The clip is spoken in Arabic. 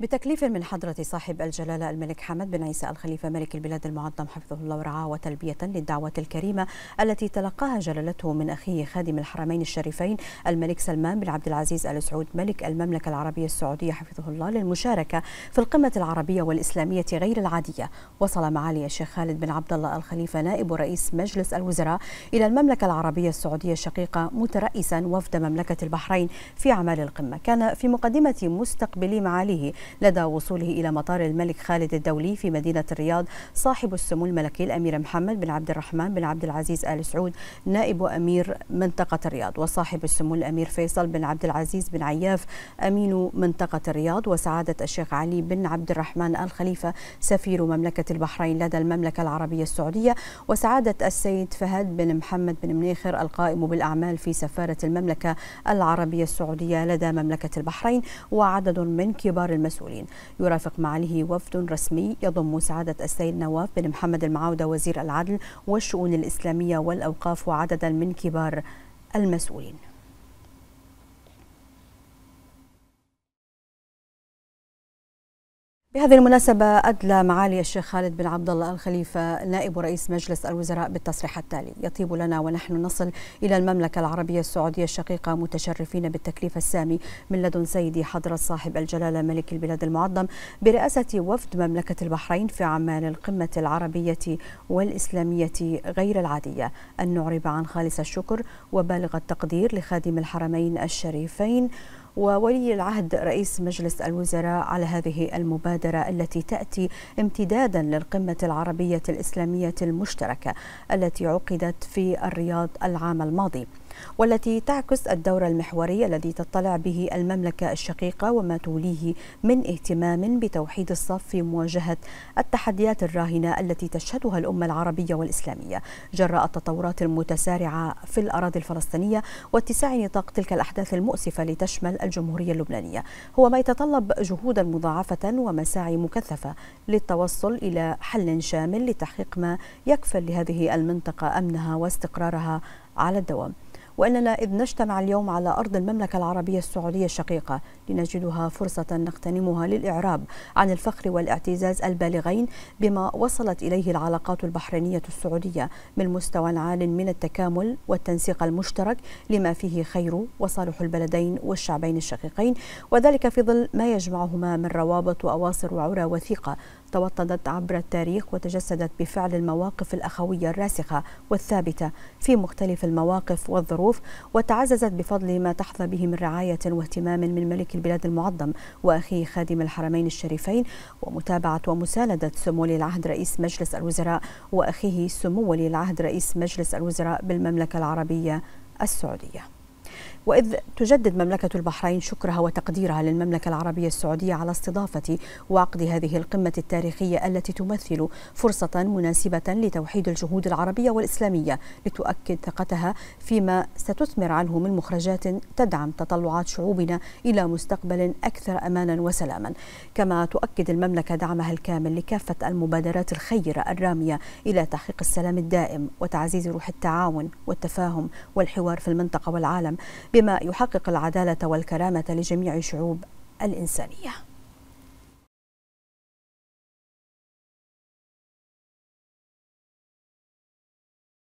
بتكليف من حضرة صاحب الجلالة الملك حمد بن عيسى الخليفة ملك البلاد المعظم حفظه الله ورعاه وتلبية للدعوة الكريمة التي تلقاها جلالته من أخيه خادم الحرمين الشريفين الملك سلمان بن عبد العزيز آل سعود ملك المملكة العربية السعودية حفظه الله للمشاركة في القمة العربية والإسلامية غير العادية وصل معالي الشيخ خالد بن عبد الله الخليفة نائب رئيس مجلس الوزراء إلى المملكة العربية السعودية الشقيقة مترئسا وفد مملكة البحرين في أعمال القمة كان في مقدمة مستقبلي معاليه لدى وصوله إلى مطار الملك خالد الدولي في مدينة الرياض صاحب السمو الملكي الأمير محمد بن عبد الرحمن بن عبد العزيز آل سعود نائب أمير منطقة الرياض وصاحب السمو الأمير فيصل بن عبد العزيز بن عياف أمين منطقة الرياض وسعادة الشيخ علي بن عبد الرحمن الخليفة سفير مملكة البحرين لدى المملكة العربية السعودية وسعادة السيد فهد بن محمد بن منيخر القائم بالأعمال في سفارة المملكة العربية السعودية لدى مملكة البحرين وعدد من كبار المسؤولين المسؤولين يرافق معاليه وفد رسمي يضم سعادة السيد نواف بن محمد المعاودة وزير العدل والشؤون الإسلامية والأوقاف وعددا من كبار المسؤولين بهذه المناسبة أدلى معالي الشيخ خالد بن عبد الله الخليفة نائب رئيس مجلس الوزراء بالتصريح التالي: يطيب لنا ونحن نصل إلى المملكة العربية السعودية الشقيقة متشرفين بالتكليف السامي من لدن سيدي حضرة صاحب الجلالة ملك البلاد المعظم برئاسة وفد مملكة البحرين في أعمال القمة العربية والإسلامية غير العادية، أن نعرب عن خالص الشكر وبالغ التقدير لخادم الحرمين الشريفين وولي العهد رئيس مجلس الوزراء على هذه المبادرة التي تأتي امتدادا للقمة العربية الإسلامية المشتركة التي عقدت في الرياض العام الماضي والتي تعكس الدور المحوري الذي تطلع به المملكة الشقيقة وما توليه من اهتمام بتوحيد الصف في مواجهة التحديات الراهنة التي تشهدها الأمة العربية والإسلامية جراء التطورات المتسارعة في الأراضي الفلسطينية واتساع نطاق تلك الأحداث المؤسفة لتشمل الجمهورية اللبنانية هو ما يتطلب جهودا مضاعفة ومساعي مكثفة للتوصل إلى حل شامل لتحقيق ما يكفل لهذه المنطقة أمنها واستقرارها على الدوام وأننا إذ نجتمع اليوم على أرض المملكة العربية السعودية الشقيقة لنجدها فرصة نغتنمها للإعراب عن الفخر والاعتزاز البالغين بما وصلت إليه العلاقات البحرينية السعودية من مستوى عال من التكامل والتنسيق المشترك لما فيه خير وصالح البلدين والشعبين الشقيقين وذلك في ظل ما يجمعهما من روابط وأواصر وعرى وثيقة توطدت عبر التاريخ وتجسدت بفعل المواقف الأخوية الراسخة والثابتة في مختلف المواقف والظروف وتعززت بفضل ما تحظى به من رعاية واهتمام من ملك البلاد المعظم وأخيه خادم الحرمين الشريفين ومتابعة ومساندة سمو ولي العهد رئيس مجلس الوزراء وأخيه سمو ولي العهد رئيس مجلس الوزراء بالمملكة العربية السعودية وإذ تجدد مملكة البحرين شكرها وتقديرها للمملكة العربية السعودية على استضافة وعقد هذه القمة التاريخية التي تمثل فرصة مناسبة لتوحيد الجهود العربية والإسلامية لتؤكد ثقتها فيما ستثمر عنه من مخرجات تدعم تطلعات شعوبنا إلى مستقبل أكثر أمانا وسلاما كما تؤكد المملكة دعمها الكامل لكافة المبادرات الخيرة الرامية إلى تحقيق السلام الدائم وتعزيز روح التعاون والتفاهم والحوار في المنطقة والعالم بما يحقق العدالة والكرامة لجميع شعوب الإنسانية